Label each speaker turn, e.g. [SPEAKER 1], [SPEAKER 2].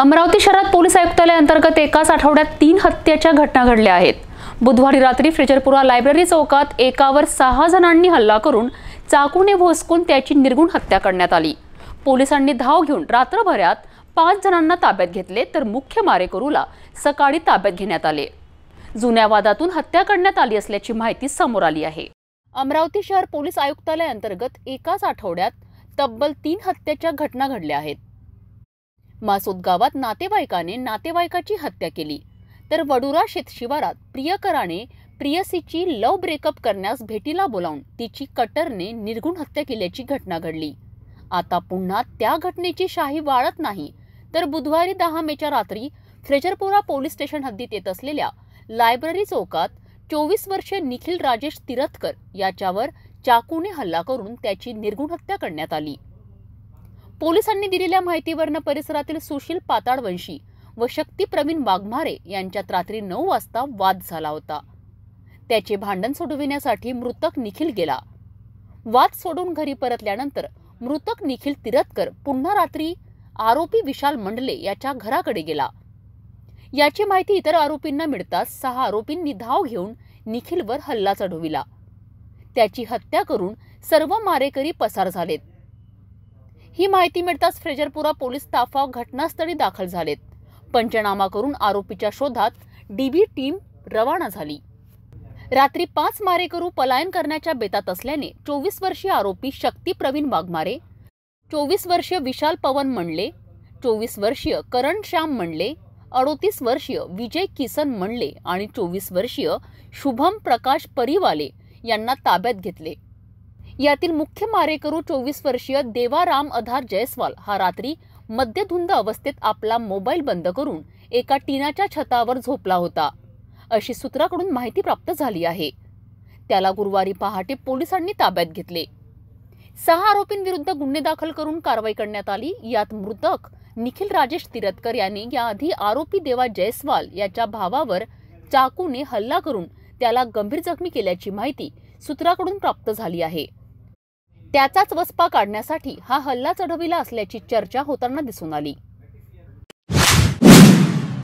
[SPEAKER 1] अमरावती शहरात पोलीस अंतर्गत एकाच आठवड्यात तीन हत्याच्या घटना घडल्या आहेत बुधवारी रात्री फ्रिजरपुरा लायब्ररी चौकात एकावर सहा जणांनी हल्ला करून चाकूने भोसकून त्याची निर्गुण हत्या करण्यात आली पोलिसांनी धाव घेऊन रात्रभरात पाच जणांना ताब्यात घेतले तर मुख्य मारेकरूला सकाळी ताब्यात घेण्यात आले जुन्या वादातून हत्या करण्यात आली असल्याची माहिती समोर आली आहे अमरावती शहर पोलीस आयुक्तालयाअंतर्गत एकाच आठवड्यात तब्बल तीन हत्याच्या घटना घडल्या आहेत मासोद गावात नातेवाईकाने नातेवाईकाची हत्या केली तर वडुरा शेत शिवारात प्रियकराने प्रियसीची लव ब्रेकअप करण्यास भेटीला बोलावून तिची कटरने निर्गुण हत्या केल्याची घटना घडली आता पुन्हा त्या घटनेची शाही वाळत नाही तर बुधवारी दहा मेच्या रात्री फ्रेजरपुरा पोलीस स्टेशन हद्दीत येत असलेल्या लायब्ररी चौकात चोवीस वर्षे निखिल राजेश तिरथकर याच्यावर चाकूने हल्ला करून त्याची निर्गुण हत्या करण्यात आली पोलिसांनी दिलेल्या माहितीवरनं परिसरातील सुशील पाताळवंशी व शक्ती प्रवीण वाघमारे यांच्यात रात्री नऊ वाजता वाद झाला होता त्याचे भांडण सोडविण्यासाठी मृतक निखिल गेला वाद सोडून घरी परतल्यानंतर मृतक निखिल तिरतकर पुन्हा रात्री आरोपी विशाल मंडले याच्या घराकडे गेला याची माहिती इतर आरोपींना मिळताच सहा आरोपींनी धाव घेऊन निखिलवर हल्ला चढविला त्याची हत्या करून सर्व मारेकरी पसार झालेत ही माहिती मिळताच फ्रेजरपुरा पोलीस ताफा घटनास्थळी दाखल झालेत पंचनामा करून आरोपीच्या शोधात डीबी टीम रवाना झाली रात्री पाच मारेकरू पलायन करण्याच्या बेतात असल्याने चोवीस वर्षीय आरोपी शक्ती प्रवीण वाघमारे चोवीस वर्षीय विशाल पवन मंडले चोवीस वर्षीय करण श्याम मंडले अडोतीस वर्षीय विजय किसन मंडले आणि चोवीस वर्षीय शुभम प्रकाश परिवाले यांना ताब्यात घेतले यातील मुख्य मारेकरू चोवीस वर्षीय देवाराम अधार जयस्वाल हा रात्री मध्यधुंद अवस्थेत आपला मोबाईल बंद करून एका टीनाच्या छतावर झोपला होता अशी सूत्राकडून माहिती प्राप्त झाली आहे त्याला गुरुवारी पहाटे पोलिसांनी ताब्यात घेतले सहा आरोपींविरुद्ध गुन्हे दाखल करून कारवाई करण्यात आली यात मृतक निखिल राजेश तिरतकर यांनी याआधी आरोपी देवा जयस्वाल याच्या भावावर चाकूने हल्ला करून त्याला गंभीर जखमी केल्याची माहिती सूत्राकडून प्राप्त झाली आहे त्याचाच वस्पा काढण्यासाठी हा हल्ला चढविला असल्याची चर्चा होताना दिसून आली